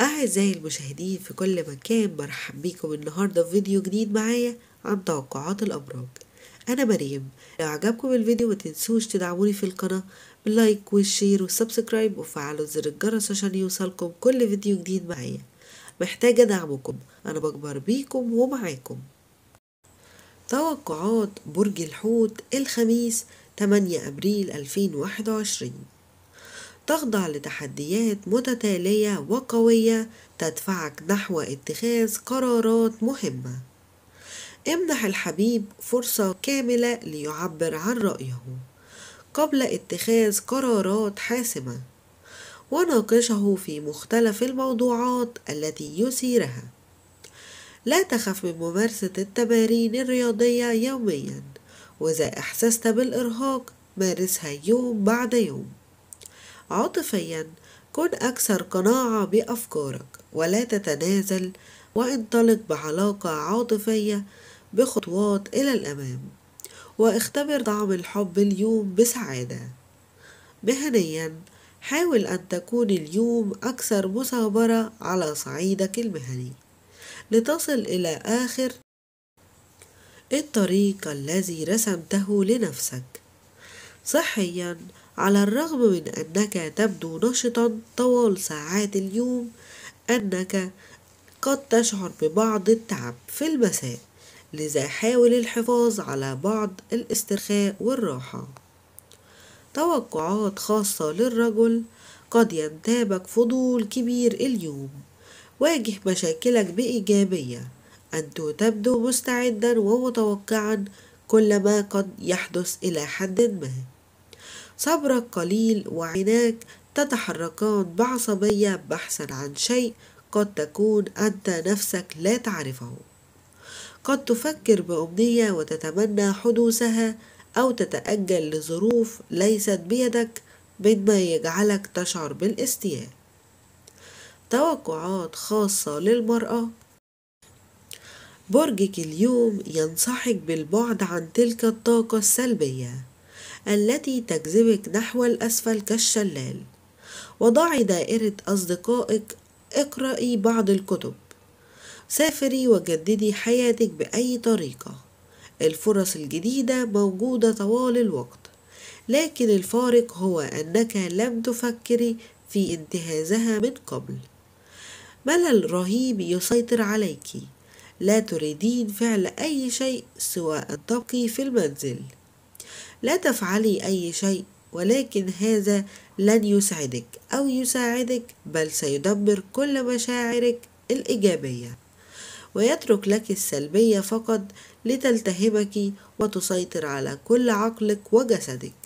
أعزائي المشاهدين في كل مكان برحب بيكم النهاردة في فيديو جديد معايا عن توقعات الأبراج أنا مريم لو عجبكم الفيديو متنسوش تدعموني في القناة باللايك والشير والسبسكرايب وفعلوا زر الجرس عشان يوصلكم كل فيديو جديد معايا محتاجة دعمكم أنا بكبر بيكم ومعاكم توقعات برج الحوت الخميس 8 أبريل 2021 تخضع لتحديات متتالية وقوية تدفعك نحو اتخاذ قرارات مهمة امنح الحبيب فرصة كاملة ليعبر عن رأيه قبل اتخاذ قرارات حاسمة وناقشه في مختلف الموضوعات التي يثيرها لا تخف من ممارسة التمارين الرياضية يوميا وإذا أحسست بالإرهاق مارسها يوم بعد يوم عاطفيا كن أكثر قناعة بأفكارك ولا تتنازل وانطلق بعلاقة عاطفية بخطوات إلى الأمام واختبر طعم الحب اليوم بسعادة مهنيا حاول أن تكون اليوم أكثر مثابرة على صعيدك المهني لتصل إلى آخر الطريق الذي رسمته لنفسك صحيا على الرغم من أنك تبدو نشطا طوال ساعات اليوم أنك قد تشعر ببعض التعب في المساء لذا حاول الحفاظ على بعض الاسترخاء والراحة توقعات خاصة للرجل قد ينتابك فضول كبير اليوم واجه مشاكلك بإيجابية أنت تبدو مستعدا ومتوقعا كل ما قد يحدث إلى حد ما صبرك قليل وعيناك تتحركان بعصبية بحثا عن شيء قد تكون أنت نفسك لا تعرفه قد تفكر بأمنية وتتمنى حدوثها أو تتأجل لظروف ليست بيدك مما يجعلك تشعر بالاستياء توقعات خاصة للمرأة برجك اليوم ينصحك بالبعد عن تلك الطاقة السلبية التي تجذبك نحو الأسفل كالشلال وضعي دائرة أصدقائك اقرأي بعض الكتب سافري وجددي حياتك بأي طريقة الفرص الجديدة موجودة طوال الوقت لكن الفارق هو أنك لم تفكري في انتهازها من قبل ملل رهيب يسيطر عليك لا تريدين فعل أي شيء سوى أن تبقي في المنزل لا تفعلي أي شيء ولكن هذا لن يسعدك أو يساعدك بل سيدبر كل مشاعرك الإيجابية ويترك لك السلبية فقط لتلتهبك وتسيطر على كل عقلك وجسدك